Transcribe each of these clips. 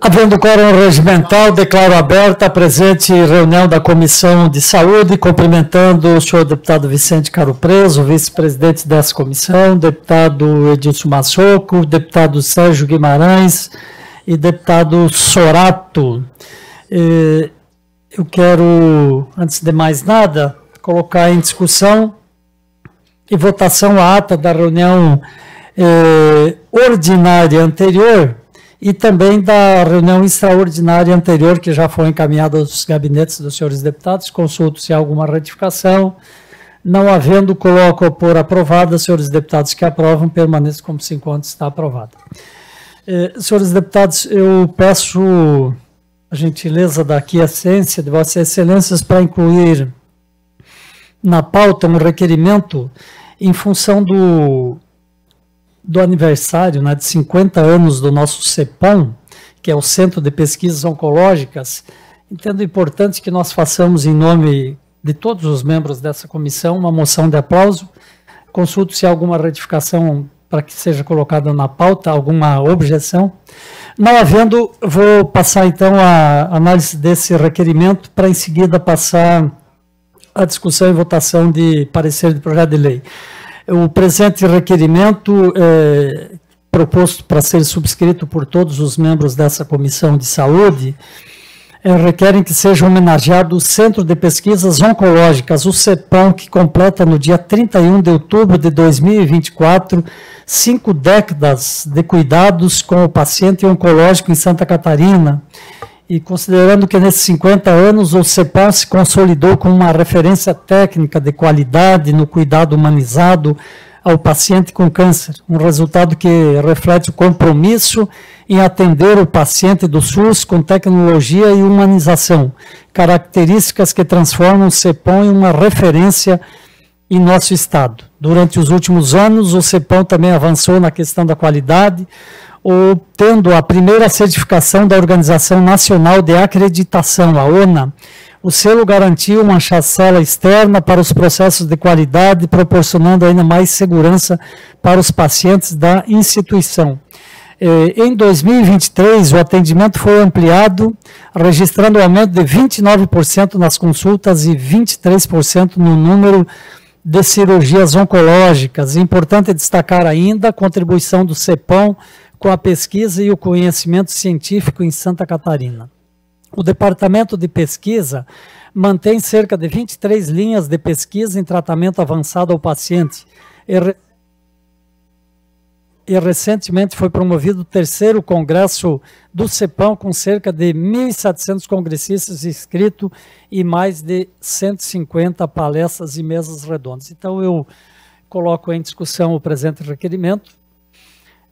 Havendo quórum regimental, declaro aberta a presente reunião da Comissão de Saúde, cumprimentando o senhor deputado Vicente Caro Preso, vice-presidente dessa comissão, deputado Edilson Massoco, deputado Sérgio Guimarães e deputado Sorato. Eu quero, antes de mais nada, colocar em discussão e votação a ata da reunião eh, ordinária anterior, e também da reunião extraordinária anterior, que já foi encaminhada aos gabinetes dos senhores deputados, consulto se há alguma ratificação. Não havendo, coloco por aprovada. Senhores deputados que aprovam, permaneça como se encontra, está aprovada. Eh, senhores deputados, eu peço a gentileza a ciência de Vossas Excelências para incluir na pauta um requerimento em função do do aniversário né, de 50 anos do nosso CEPOM, que é o Centro de Pesquisas Oncológicas, entendo importante que nós façamos, em nome de todos os membros dessa comissão, uma moção de aplauso. Consulto se há alguma retificação para que seja colocada na pauta, alguma objeção. Não havendo, vou passar então a análise desse requerimento para em seguida passar a discussão e votação de parecer de projeto de lei. O presente requerimento é, proposto para ser subscrito por todos os membros dessa comissão de saúde é, requerem que seja homenageado o Centro de Pesquisas Oncológicas, o CEPOM, que completa no dia 31 de outubro de 2024 cinco décadas de cuidados com o paciente oncológico em Santa Catarina e considerando que nesses 50 anos o CEPAR se consolidou como uma referência técnica de qualidade no cuidado humanizado ao paciente com câncer, um resultado que reflete o compromisso em atender o paciente do SUS com tecnologia e humanização, características que transformam o CEPOM em uma referência em nosso estado. Durante os últimos anos, o CEPOM também avançou na questão da qualidade, tendo a primeira certificação da Organização Nacional de Acreditação, a ONA, o selo garantiu uma chancela externa para os processos de qualidade, proporcionando ainda mais segurança para os pacientes da instituição. Eh, em 2023, o atendimento foi ampliado, registrando um aumento de 29% nas consultas e 23% no número de cirurgias oncológicas. Importante destacar ainda a contribuição do CEPOM com a pesquisa e o conhecimento científico em Santa Catarina. O Departamento de Pesquisa mantém cerca de 23 linhas de pesquisa em tratamento avançado ao paciente. E, re... e recentemente foi promovido o terceiro congresso do CEPAM, com cerca de 1.700 congressistas inscritos e mais de 150 palestras e mesas redondas. Então, eu coloco em discussão o presente requerimento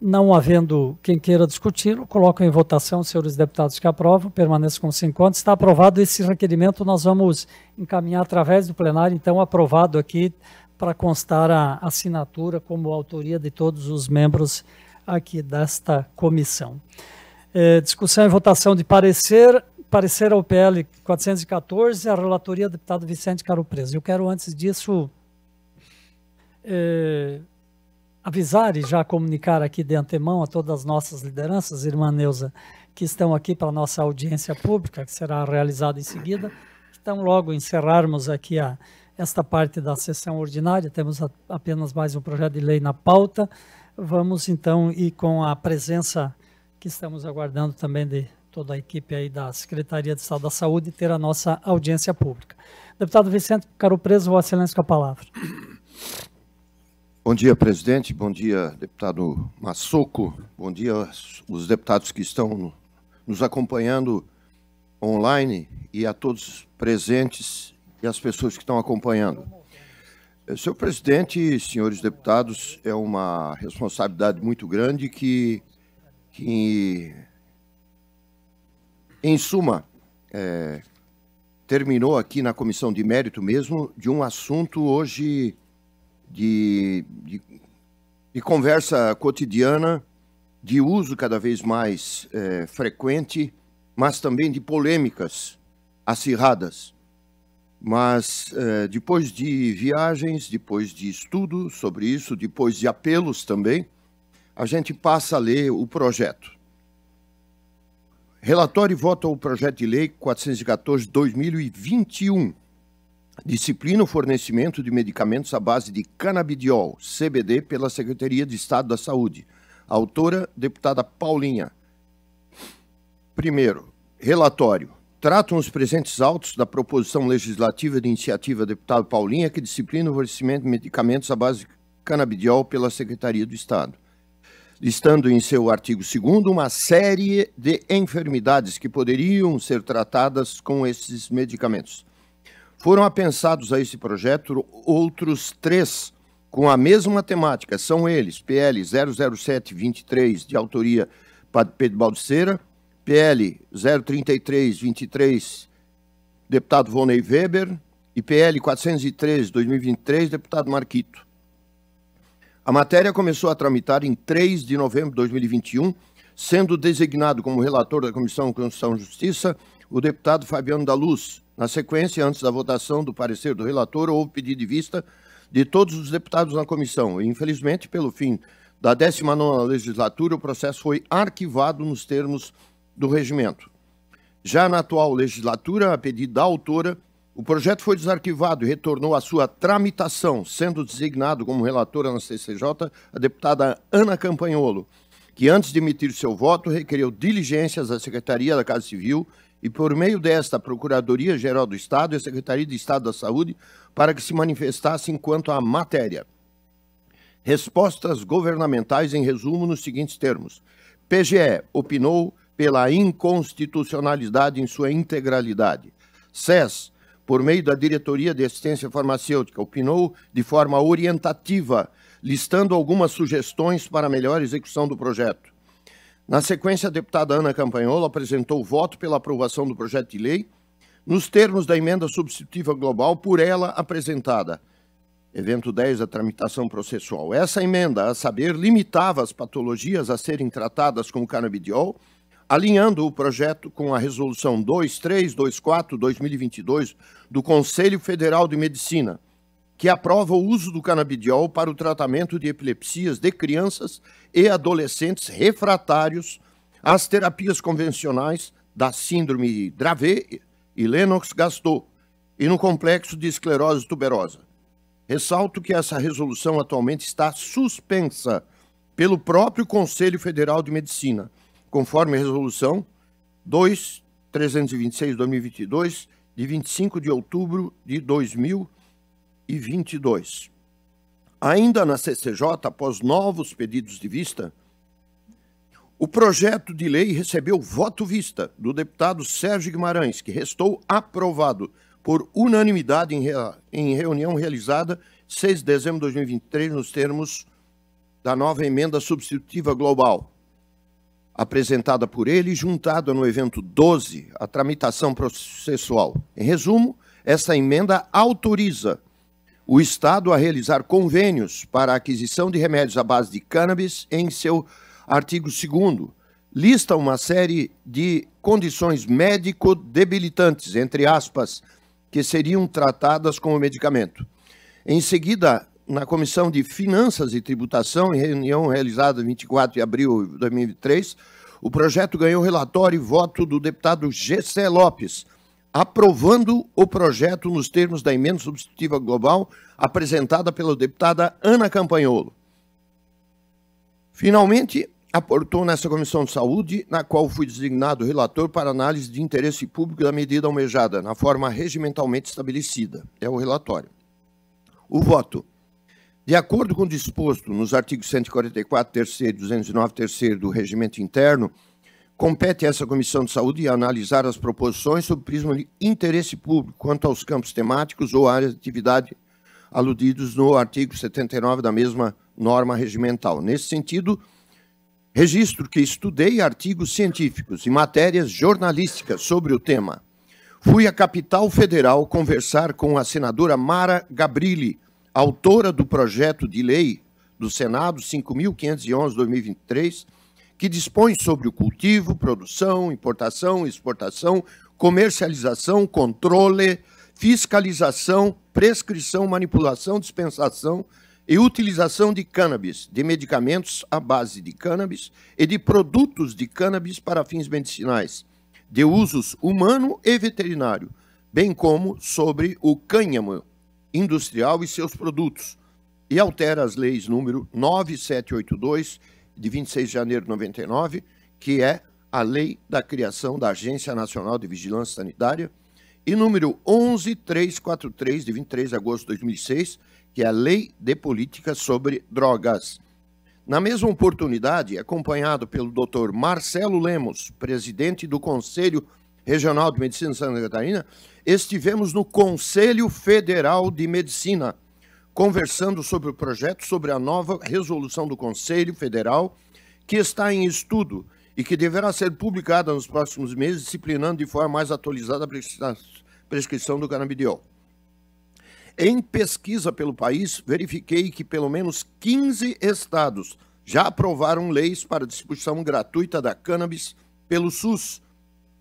não havendo quem queira discuti-lo, coloco em votação, senhores deputados que aprovam, permaneçam com cinco votos. Está aprovado esse requerimento, nós vamos encaminhar através do plenário, então, aprovado aqui para constar a assinatura como autoria de todos os membros aqui desta comissão. É, discussão e votação de parecer, parecer ao PL 414, a relatoria do deputado Vicente Caro Preso. Eu quero, antes disso, é, avisar e já comunicar aqui de antemão a todas as nossas lideranças, irmã Neuza, que estão aqui para a nossa audiência pública, que será realizada em seguida. Então, logo encerrarmos aqui a, esta parte da sessão ordinária, temos a, apenas mais um projeto de lei na pauta. Vamos então e com a presença que estamos aguardando também de toda a equipe aí da Secretaria de Estado da Saúde ter a nossa audiência pública. Deputado Vicente Caro Preso, Vossa Excelência com a palavra. Bom dia, presidente. Bom dia, deputado Massoco. Bom dia, os deputados que estão nos acompanhando online e a todos presentes e as pessoas que estão acompanhando. Eh, senhor presidente, senhores deputados, é uma responsabilidade muito grande que, que em suma, é, terminou aqui na comissão de mérito mesmo de um assunto hoje de de, de, conversa cotidiana, de uso cada vez mais é, frequente, mas também de polêmicas acirradas. Mas é, depois de viagens, depois de estudo sobre isso, depois de apelos também, a gente passa a ler o projeto. Relatório e voto ao projeto de lei 414-2021 disciplina o fornecimento de medicamentos à base de canabidiol, CBD, pela Secretaria de Estado da Saúde. Autora, deputada Paulinha. Primeiro, relatório. Tratam os presentes autos da proposição legislativa de iniciativa deputado Paulinha, que disciplina o fornecimento de medicamentos à base de canabidiol pela Secretaria do Estado. Listando em seu artigo 2 uma série de enfermidades que poderiam ser tratadas com esses medicamentos. Foram apensados a esse projeto outros três com a mesma temática. São eles PL 00723, de autoria Padre Pedro Baldiceira, PL 03323, deputado Vonei Weber, e PL 403, 2023, deputado Marquito. A matéria começou a tramitar em 3 de novembro de 2021, sendo designado como relator da Comissão Constituição e Justiça o deputado Fabiano da Luz, na sequência, antes da votação do parecer do relator, houve pedido de vista de todos os deputados na comissão. infelizmente, pelo fim da 19ª legislatura, o processo foi arquivado nos termos do regimento. Já na atual legislatura, a pedido da autora, o projeto foi desarquivado e retornou à sua tramitação, sendo designado como relatora na CCJ a deputada Ana Campanholo, que antes de emitir seu voto requereu diligências à Secretaria da Casa Civil e por meio desta Procuradoria-Geral do Estado e a Secretaria de Estado da Saúde para que se manifestassem quanto à matéria. Respostas governamentais em resumo nos seguintes termos. PGE opinou pela inconstitucionalidade em sua integralidade. SES, por meio da Diretoria de Assistência Farmacêutica, opinou de forma orientativa, listando algumas sugestões para melhor execução do projeto. Na sequência, a deputada Ana Campanhola apresentou o voto pela aprovação do projeto de lei, nos termos da emenda substitutiva global por ela apresentada. Evento 10 da tramitação processual. Essa emenda, a saber, limitava as patologias a serem tratadas com canabidiol, alinhando o projeto com a resolução 2324/2022 do Conselho Federal de Medicina, que aprova o uso do canabidiol para o tratamento de epilepsias de crianças e adolescentes refratários às terapias convencionais da síndrome Dravet e Lennox-Gastaut e no complexo de esclerose tuberosa. Ressalto que essa resolução atualmente está suspensa pelo próprio Conselho Federal de Medicina, conforme a resolução 2326/2022 de 25 de outubro de 2000 e 22. Ainda na CCJ, após novos pedidos de vista, o projeto de lei recebeu voto vista do deputado Sérgio Guimarães, que restou aprovado por unanimidade em, reunião realizada 6 de dezembro de 2023, nos termos da nova emenda substitutiva global, apresentada por ele e juntada no evento 12, a tramitação processual. Em resumo, essa emenda autoriza o Estado a realizar convênios para a aquisição de remédios à base de cannabis em seu artigo 2 lista uma série de condições médico-debilitantes, entre aspas, que seriam tratadas com o medicamento. Em seguida, na Comissão de Finanças e Tributação, em reunião realizada 24 de abril de 2003, o projeto ganhou relatório e voto do deputado Gessé Lopes, aprovando o projeto nos termos da emenda substitutiva global apresentada pela deputada Ana Campanholo. Finalmente, aportou nessa Comissão de Saúde, na qual fui designado relator para análise de interesse público da medida almejada, na forma regimentalmente estabelecida. É o relatório. O voto. De acordo com o disposto nos artigos 144, terceiro e 209, terceiro do Regimento Interno, Compete a essa Comissão de Saúde analisar as proposições sob o prisma de interesse público quanto aos campos temáticos ou áreas de atividade aludidos no artigo 79 da mesma norma regimental. Nesse sentido, registro que estudei artigos científicos e matérias jornalísticas sobre o tema. Fui à capital federal conversar com a senadora Mara Gabrilli, autora do projeto de lei do Senado 5.511-2023, que dispõe sobre o cultivo, produção, importação, exportação, comercialização, controle, fiscalização, prescrição, manipulação, dispensação e utilização de cannabis, de medicamentos à base de cannabis e de produtos de cannabis para fins medicinais, de usos humano e veterinário, bem como sobre o cânhamo industrial e seus produtos, e altera as leis número 9782 de 26 de janeiro de 99, que é a lei da criação da Agência Nacional de Vigilância Sanitária, e número 11343 de 23 de agosto de 2006, que é a Lei de Política sobre Drogas. Na mesma oportunidade, acompanhado pelo Dr. Marcelo Lemos, presidente do Conselho Regional de Medicina de Santa Catarina, estivemos no Conselho Federal de Medicina, conversando sobre o projeto, sobre a nova resolução do Conselho Federal, que está em estudo e que deverá ser publicada nos próximos meses, disciplinando de forma mais atualizada a prescrição do canabidiol. Em pesquisa pelo país, verifiquei que pelo menos 15 estados já aprovaram leis para distribuição gratuita da cannabis pelo SUS.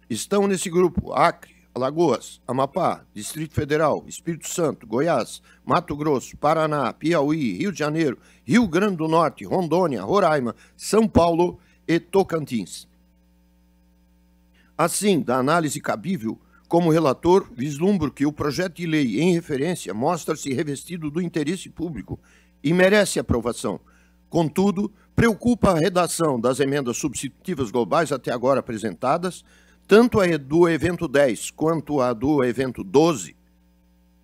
Estão nesse grupo Acre, Alagoas, Amapá, Distrito Federal, Espírito Santo, Goiás, Mato Grosso, Paraná, Piauí, Rio de Janeiro, Rio Grande do Norte, Rondônia, Roraima, São Paulo e Tocantins. Assim, da análise cabível, como relator, vislumbro que o projeto de lei em referência mostra-se revestido do interesse público e merece aprovação. Contudo, preocupa a redação das emendas substitutivas globais até agora apresentadas, tanto a do evento 10 quanto a do evento 12,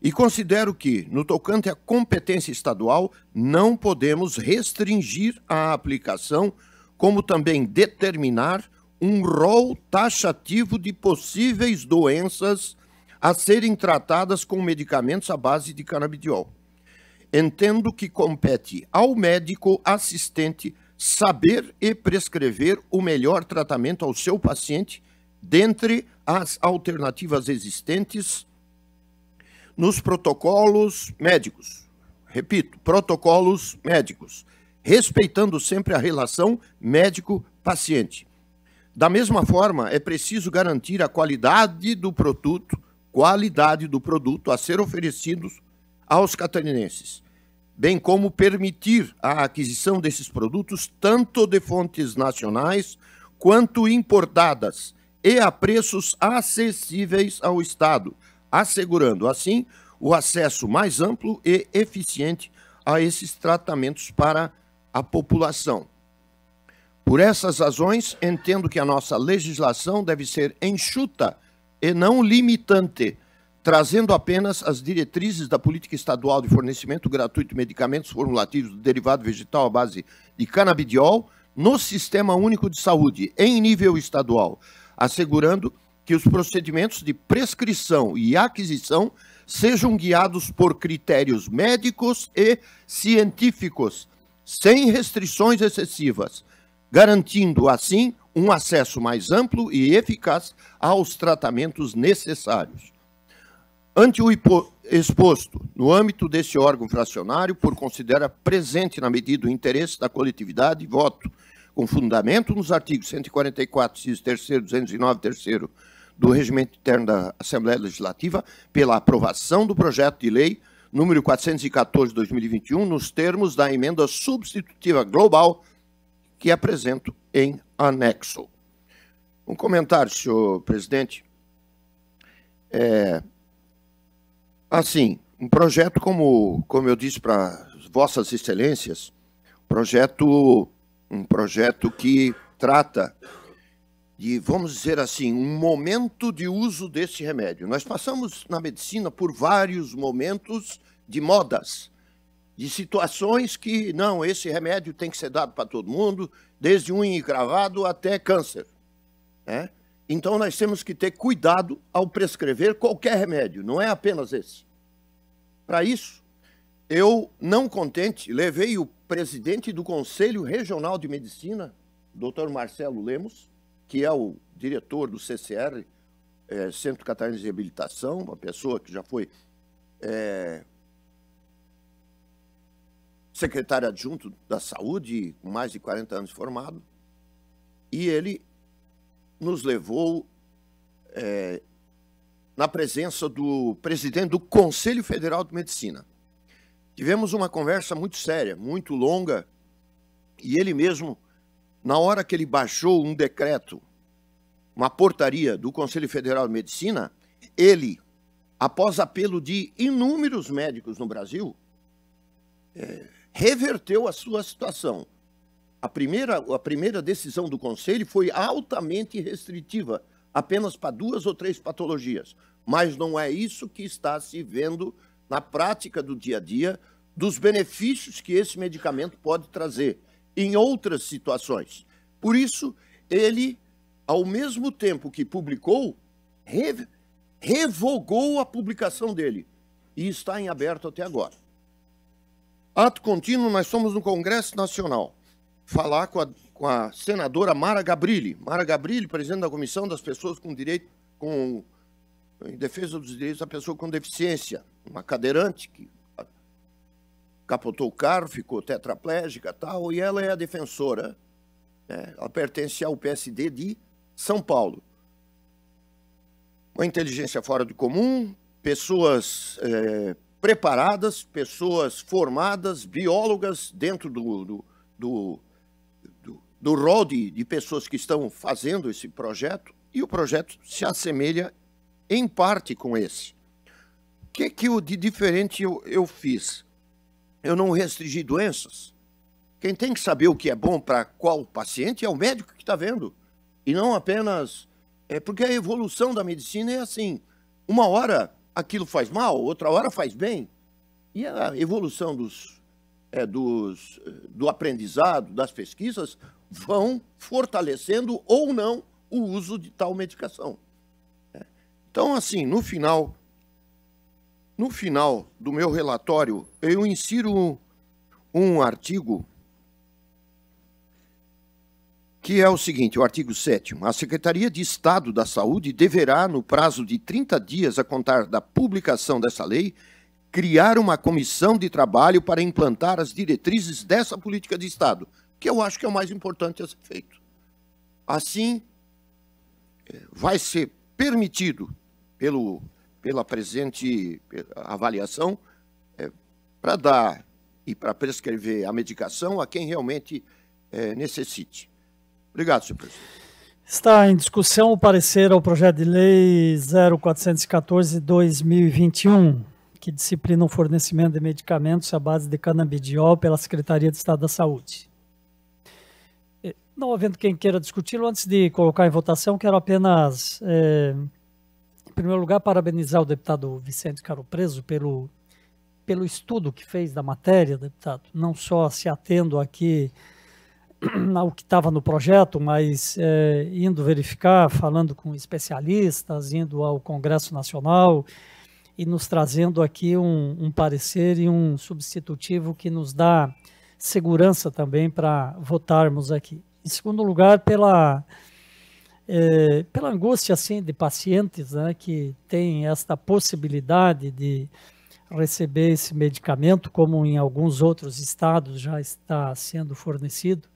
e considero que, no tocante à competência estadual, não podemos restringir a aplicação, como também determinar um rol taxativo de possíveis doenças a serem tratadas com medicamentos à base de canabidiol. Entendo que compete ao médico assistente saber e prescrever o melhor tratamento ao seu paciente dentre as alternativas existentes nos protocolos médicos. Repito, protocolos médicos, respeitando sempre a relação médico-paciente. Da mesma forma, é preciso garantir a qualidade do produto, qualidade do produto a ser oferecido aos catarinenses, bem como permitir a aquisição desses produtos tanto de fontes nacionais quanto importadas, e a preços acessíveis ao Estado, assegurando assim o acesso mais amplo e eficiente a esses tratamentos para a população. Por essas razões, entendo que a nossa legislação deve ser enxuta e não limitante, trazendo apenas as diretrizes da política estadual de fornecimento gratuito de medicamentos formulativos do derivado vegetal à base de canabidiol no Sistema Único de Saúde, em nível estadual, assegurando que os procedimentos de prescrição e aquisição sejam guiados por critérios médicos e científicos, sem restrições excessivas, garantindo assim um acesso mais amplo e eficaz aos tratamentos necessários. Ante o exposto, no âmbito desse órgão fracionário, por considera presente na medida o interesse da coletividade, voto com fundamento nos artigos 144, inciso 3 209, 3 do Regimento Interno da Assembleia Legislativa, pela aprovação do projeto de lei número 414 de 2021, nos termos da emenda substitutiva global que apresento em anexo. Um comentário, senhor presidente. É, assim, um projeto como, como eu disse para vossas excelências, projeto um projeto que trata de, vamos dizer assim, um momento de uso desse remédio. Nós passamos na medicina por vários momentos de modas, de situações que, não, esse remédio tem que ser dado para todo mundo, desde um encravado até câncer. Né? Então, nós temos que ter cuidado ao prescrever qualquer remédio, não é apenas esse. Para isso, eu, não contente, levei o presidente do Conselho Regional de Medicina, Dr. Marcelo Lemos, que é o diretor do CCR, é, Centro Catarinense de Reabilitação, uma pessoa que já foi é, secretário adjunto da Saúde, com mais de 40 anos formado, e ele nos levou é, na presença do presidente do Conselho Federal de Medicina, Tivemos uma conversa muito séria, muito longa, e ele mesmo, na hora que ele baixou um decreto, uma portaria do Conselho Federal de Medicina, ele, após apelo de inúmeros médicos no Brasil, é, reverteu a sua situação. A primeira, a primeira decisão do Conselho foi altamente restritiva, apenas para duas ou três patologias. Mas não é isso que está se vendo na prática do dia a dia, dos benefícios que esse medicamento pode trazer em outras situações. Por isso, ele, ao mesmo tempo que publicou, revogou a publicação dele e está em aberto até agora. Ato contínuo, nós somos no Congresso Nacional. Falar com a, com a senadora Mara Gabrilli. Mara Gabrilli, presidente da Comissão das Pessoas com Direito com em defesa dos direitos da pessoa com deficiência, uma cadeirante que capotou o carro, ficou tetraplégica tal, e ela é a defensora. Né? Ela pertence ao PSD de São Paulo. Uma inteligência fora do comum, pessoas é, preparadas, pessoas formadas, biólogas dentro do, do, do, do, rol de, de pessoas que estão fazendo esse projeto, e o projeto se assemelha em parte com esse. O que, que eu, de diferente eu, eu fiz? Eu não restringi doenças. Quem tem que saber o que é bom para qual paciente é o médico que está vendo. E não apenas. É porque a evolução da medicina é assim: uma hora aquilo faz mal, outra hora faz bem. E a evolução dos, é, dos, do aprendizado, das pesquisas, vão fortalecendo ou não o uso de tal medicação. Então, assim, no final, no final do meu relatório, eu insiro um, um artigo que é o seguinte, o artigo 7 a Secretaria de Estado da Saúde deverá, no prazo de 30 dias a contar da publicação dessa lei, criar uma comissão de trabalho para implantar as diretrizes dessa política de Estado, que eu acho que é o mais importante a ser feito. Assim, eh, vai ser permitido pelo, pela presente avaliação, é, para dar e para prescrever a medicação a quem realmente é, necessite. Obrigado, senhor presidente. Está em discussão o parecer ao projeto de lei 0414-2021, que disciplina o fornecimento de medicamentos à base de canabidiol pela Secretaria de Estado da Saúde. Eh, não havendo quem queira discuti-lo, antes de colocar em votação, quero apenas é, primeiro lugar, parabenizar o deputado Vicente Caro Preso pelo, pelo estudo que fez da matéria, deputado, não só se atendo aqui ao que estava no projeto, mas é, indo verificar, falando com especialistas, indo ao Congresso Nacional e nos trazendo aqui um, um parecer e um substitutivo que nos dá segurança também para votarmos aqui. Em segundo lugar, pela é, pela angústia assim de pacientes né, que têm esta possibilidade de receber esse medicamento, como em alguns outros estados já está sendo fornecido,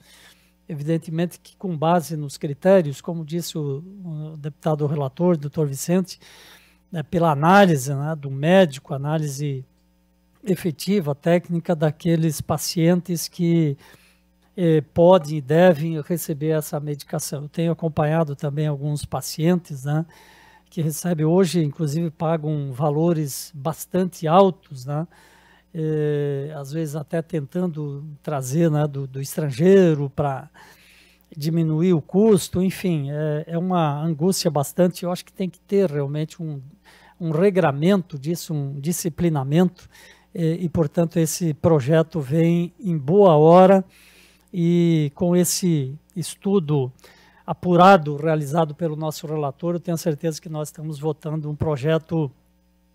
evidentemente que com base nos critérios, como disse o, o deputado relator, doutor Vicente, né, pela análise né, do médico, análise efetiva, técnica daqueles pacientes que eh, podem e devem receber essa medicação. Eu tenho acompanhado também alguns pacientes, né, que recebem hoje, inclusive pagam valores bastante altos, né, eh, às vezes até tentando trazer né, do, do estrangeiro para diminuir o custo, enfim, é, é, uma angústia bastante. Eu acho que tem que ter realmente um, um regramento disso, um disciplinamento, e, eh, e portanto, esse projeto vem em boa hora. E com esse estudo apurado realizado pelo nosso relator, eu tenho certeza que nós estamos votando um projeto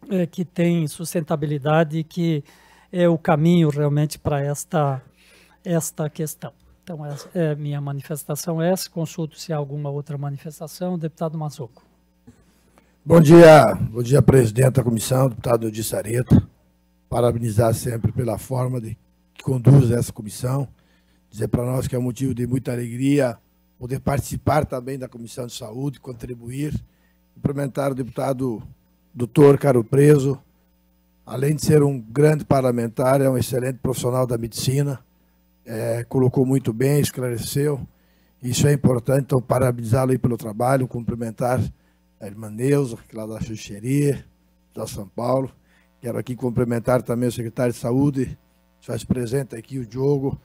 é, que tem sustentabilidade e que é o caminho realmente para esta, esta questão. Então, essa é minha manifestação essa. Consulto se há alguma outra manifestação. Deputado Mazuco. Bom dia, bom dia, presidente da comissão, deputado Eudir Parabenizar sempre pela forma de que conduz essa comissão dizer para nós que é um motivo de muita alegria poder participar também da Comissão de Saúde, contribuir, cumprimentar o deputado doutor Caro Preso, além de ser um grande parlamentar, é um excelente profissional da medicina, é, colocou muito bem, esclareceu, isso é importante, então parabenizá-lo aí pelo trabalho, cumprimentar a irmã Neuza, é lá da Xuxeria, da São Paulo, quero aqui cumprimentar também o secretário de Saúde, que faz presente aqui o Diogo,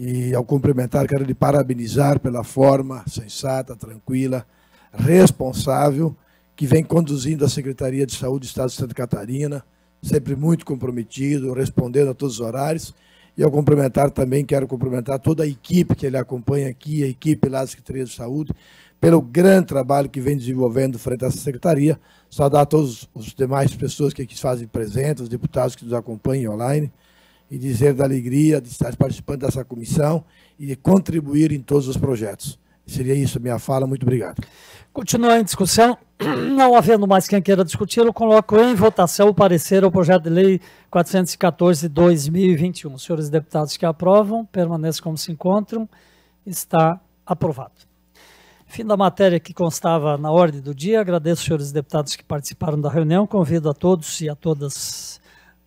e ao cumprimentar, quero lhe parabenizar pela forma sensata, tranquila, responsável que vem conduzindo a Secretaria de Saúde do Estado de Santa Catarina, sempre muito comprometido, respondendo a todos os horários. E ao cumprimentar também, quero cumprimentar toda a equipe que ele acompanha aqui, a equipe lá da Secretaria de Saúde, pelo grande trabalho que vem desenvolvendo frente à Secretaria. Saudar a todas as demais pessoas que aqui fazem presentes, os deputados que nos acompanham online e dizer da alegria de estar participando dessa comissão e de contribuir em todos os projetos. Seria isso minha fala, muito obrigado. Continuando a discussão, não havendo mais quem queira discutir, eu coloco em votação o parecer ao projeto de lei 414-2021. senhores deputados que aprovam, permaneçam como se encontram, está aprovado. Fim da matéria que constava na ordem do dia, agradeço aos senhores deputados que participaram da reunião, convido a todos e a todas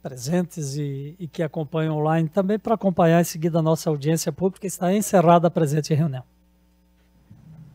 presentes e, e que acompanham online também para acompanhar em seguida a nossa audiência pública. Está encerrada a presente reunião.